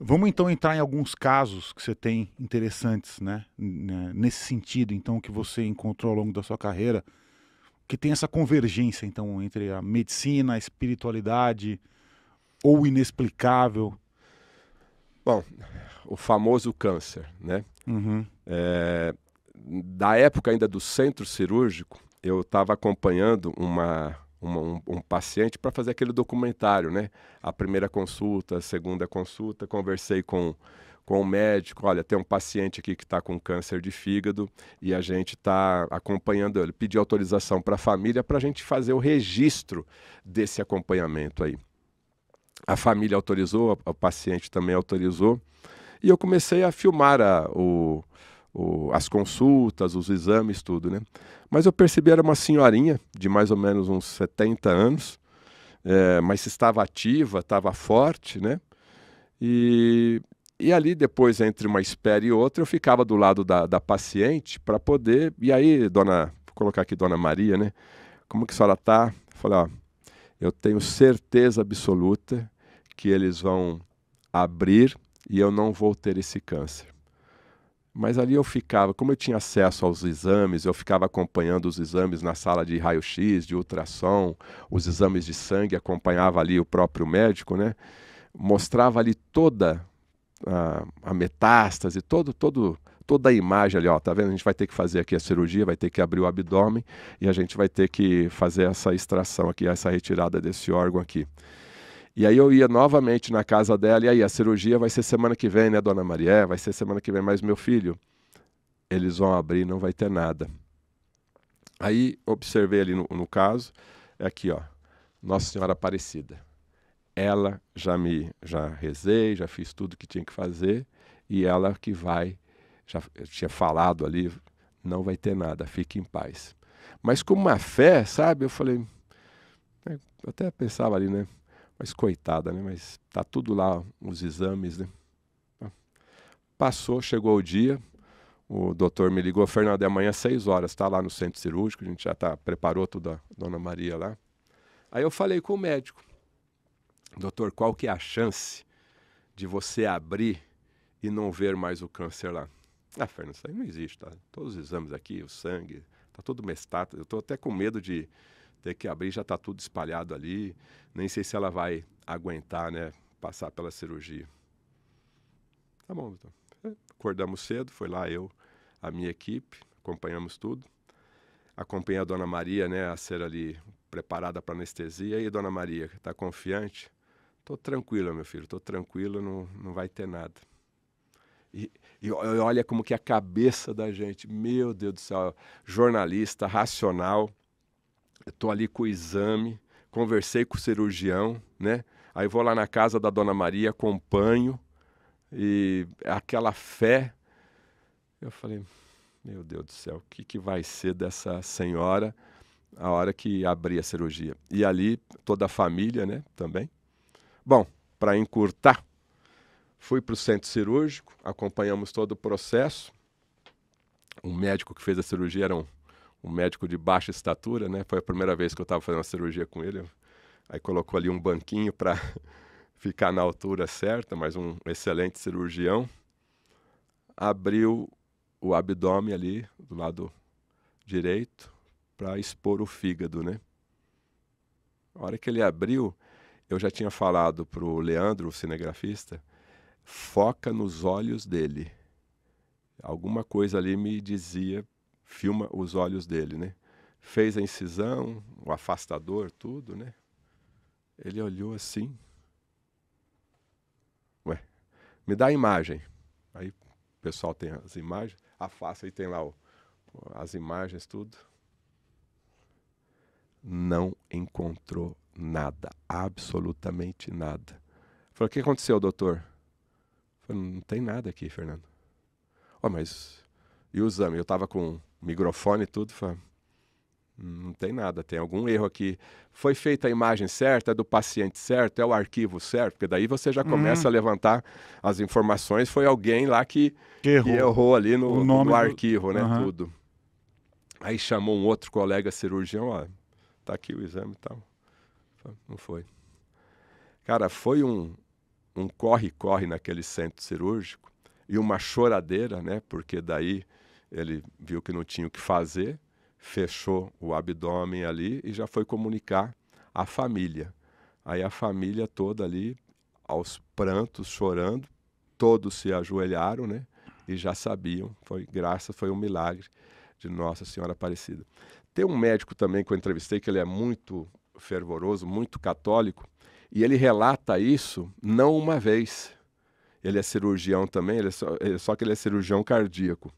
Vamos então entrar em alguns casos que você tem interessantes, né? né? Nesse sentido, então, que você encontrou ao longo da sua carreira, que tem essa convergência, então, entre a medicina, a espiritualidade, ou inexplicável. Bom, o famoso câncer, né? Uhum. É, da época ainda do centro cirúrgico, eu estava acompanhando uma um, um, paciente para fazer aquele documentário, né? A primeira consulta, a segunda consulta, conversei com com o médico, olha, tem um paciente aqui que está com câncer de fígado e a gente está acompanhando ele. Pedi autorização para a família para a gente fazer o registro desse acompanhamento aí. A família autorizou, o paciente também autorizou, e eu comecei a filmar a, o, o, as consultas, os exames, tudo, né? Mas eu percebi era uma senhorinha de mais ou menos uns 70 anos, é, mas estava ativa, estava forte, né? E, e ali depois, entre uma espera e outra, eu ficava do lado da, da paciente para poder. E aí, dona, vou colocar aqui Dona Maria, né? Como que a senhora está? falei, ó, eu tenho certeza absoluta que eles vão abrir e eu não vou ter esse câncer. Mas ali eu ficava, como eu tinha acesso aos exames, eu ficava acompanhando os exames na sala de raio-x, de ultrassom, os exames de sangue, acompanhava ali o próprio médico, né? Mostrava ali toda a, a metástase, todo, todo, toda a imagem ali, ó, tá vendo? A gente vai ter que fazer aqui a cirurgia, vai ter que abrir o abdômen e a gente vai ter que fazer essa extração aqui, essa retirada desse órgão aqui. E aí eu ia novamente na casa dela, e aí a cirurgia vai ser semana que vem, né, dona Maria? É, vai ser semana que vem, mas meu filho, eles vão abrir, não vai ter nada. Aí observei ali no, no caso, é aqui, ó, Nossa Senhora Aparecida. Ela já me já rezei, já fiz tudo que tinha que fazer, e ela que vai, já tinha falado ali, não vai ter nada, fique em paz. Mas com uma fé, sabe, eu falei, é, eu até pensava ali, né? Mas coitada, né? Mas tá tudo lá, os exames, né? Tá. Passou, chegou o dia, o doutor me ligou, Fernando, é amanhã às 6 horas, está lá no centro cirúrgico, a gente já tá, preparou toda a dona Maria lá. Aí eu falei com o médico, doutor, qual que é a chance de você abrir e não ver mais o câncer lá? Ah, Fernando, isso aí não existe, tá? Todos os exames aqui, o sangue, tá todo mestado, eu tô até com medo de ter que abrir, já está tudo espalhado ali. Nem sei se ela vai aguentar, né? Passar pela cirurgia. Tá bom, Vitor. É, acordamos cedo, foi lá eu, a minha equipe, acompanhamos tudo. Acompanhei a Dona Maria, né, a ser ali preparada para anestesia. E aí, Dona Maria, está confiante? Tô tranquila, meu filho, tô tranquila, não, não vai ter nada. E, e, olha como que é a cabeça da gente, meu Deus do céu, jornalista, racional, estou ali com o exame, conversei com o cirurgião, né? Aí vou lá na casa da Dona Maria, acompanho e aquela fé. Eu falei, meu Deus do céu, o que, que vai ser dessa senhora a hora que abrir a cirurgia? E ali toda a família, né? Também. Bom, para encurtar, fui para o centro cirúrgico, acompanhamos todo o processo. O médico que fez a cirurgia era um um médico de baixa estatura, né? Foi a primeira vez que eu estava fazendo uma cirurgia com ele. Aí colocou ali um banquinho para ficar na altura certa, mas um excelente cirurgião. Abriu o abdômen ali do lado direito para expor o fígado, né? A hora que ele abriu, eu já tinha falado pro Leandro, o cinegrafista, foca nos olhos dele. Alguma coisa ali me dizia filma os olhos dele, né? Fez a incisão, o afastador, tudo, né? Ele olhou assim. Ué, me dá a imagem. Aí o pessoal tem as imagens, afasta e tem lá o, as imagens, tudo. Não encontrou nada, absolutamente nada. Falou, o que aconteceu, doutor? Falei, não tem nada aqui, Fernando. Ó, oh, mas e o exame? Eu estava com microfone e tudo, falei, não tem nada, tem algum erro aqui. Foi feita a imagem certa, é do paciente certo, é o arquivo certo, porque daí você já começa uhum. a levantar as informações. Foi alguém lá que, que, errou. que errou. ali no, no arquivo, do... né? Uhum. Tudo. Aí chamou um outro colega cirurgião, ó, tá aqui o exame e tal. Não foi. Cara, foi um corre-corre um naquele centro cirúrgico e uma choradeira, né? Porque daí ele viu que não tinha o que fazer, fechou o abdômen ali e já foi comunicar à família. Aí a família toda ali, aos prantos, chorando, todos se ajoelharam, né? E já sabiam, foi graça, foi um milagre de Nossa Senhora Aparecida. Tem um médico também que eu entrevistei, que ele é muito fervoroso, muito católico, e ele relata isso não uma vez. Ele é cirurgião também, ele é só, é, só que ele é cirurgião cardíaco.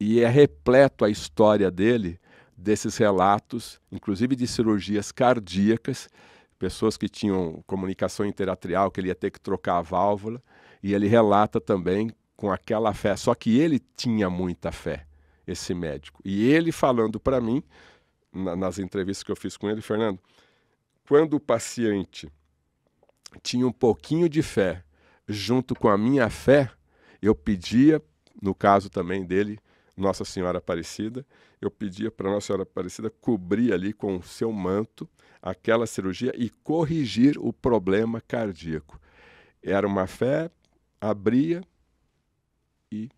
E é repleto a história dele desses relatos, inclusive de cirurgias cardíacas, pessoas que tinham comunicação interatrial, que ele ia ter que trocar a válvula, e ele relata também com aquela fé, só que ele tinha muita fé, esse médico. E ele falando para mim, na, nas entrevistas que eu fiz com ele, Fernando, quando o paciente tinha um pouquinho de fé, junto com a minha fé, eu pedia, no caso também dele, nossa Senhora Aparecida, eu pedia para Nossa Senhora Aparecida cobrir ali com o seu manto aquela cirurgia e corrigir o problema cardíaco. Era uma fé, abria e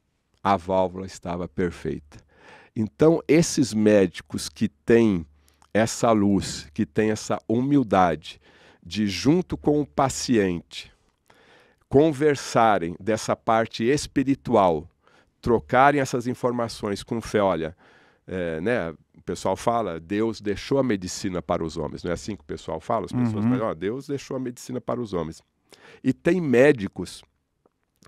a válvula estava perfeita. Então, esses médicos que têm essa luz, que têm essa humildade de, junto com o paciente, conversarem dessa parte espiritual trocarem essas informações com fé, olha, é, né, o pessoal fala, Deus deixou a medicina para os homens, não é assim que o pessoal fala? As pessoas uhum. falam, ó, Deus deixou a medicina para os homens. E tem médicos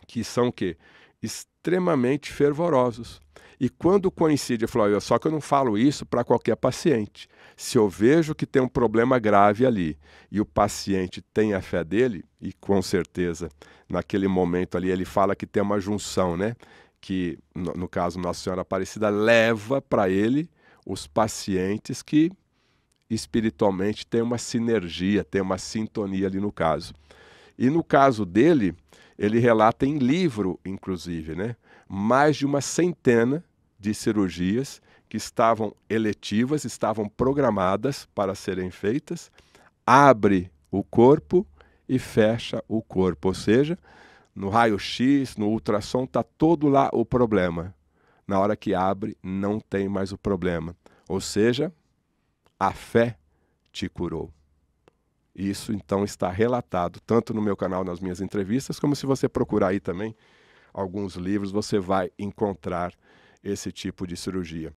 que são que extremamente fervorosos. E quando coincide, eu falo, só que eu não falo isso para qualquer paciente. Se eu vejo que tem um problema grave ali e o paciente tem a fé dele, e com certeza naquele momento ali ele fala que tem uma junção, né? que, no, no caso Nossa Senhora Aparecida, leva para ele os pacientes que espiritualmente têm uma sinergia, têm uma sintonia ali no caso. E no caso dele, ele relata em livro, inclusive, né? mais de uma centena de cirurgias que estavam eletivas, estavam programadas para serem feitas, abre o corpo e fecha o corpo, ou seja, no raio-x, no ultrassom, está todo lá o problema. Na hora que abre, não tem mais o problema. Ou seja, a fé te curou. Isso então está relatado tanto no meu canal, nas minhas entrevistas, como se você procurar aí também alguns livros, você vai encontrar esse tipo de cirurgia.